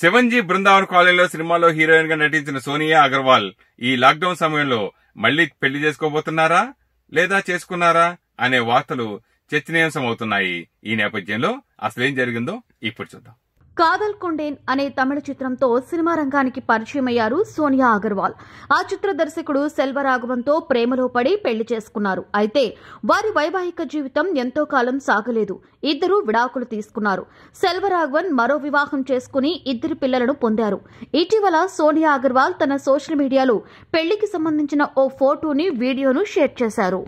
శివంజీ బృందావన్ కాలనీలో సినిమాలో హీరోయిన్ గా నటించిన సోనియా అగర్వాల్ ఈ లాక్డౌన్ సమయంలో మళ్లీ పెళ్లి చేసుకోబోతున్నారా లేదా చేసుకున్నారా అనే వార్తలు చర్చనీయాంశం అవుతున్నాయి ఈ నేపథ్యంలో అసలేం జరిగిందో ఇప్పుడు చూద్దాం కాదల్ కొండేన్ అనే తమిళ చిత్రంతో సినిమా రంగానికి పరిచయం అయ్యారు సోనియా అగర్వాల్ ఆ చిత్ర దర్శకుడు సెల్వరాఘవంతో ప్రేమలో పడి పెళ్లి చేసుకున్నారు అయితే వారి వైవాహిక జీవితం ఎంతో కాలం సాగలేదు ఇద్దరు విడాకులు తీసుకున్నారు సెల్వరాఘవన్ మరో వివాహం చేసుకుని ఇద్దరు పిల్లలను పొందారు ఇటీవల సోనియా అగర్వాల్ తన సోషల్ మీడియాలో పెళ్లికి సంబంధించిన ఓ ఫోటోని వీడియోను షేర్ చేశారు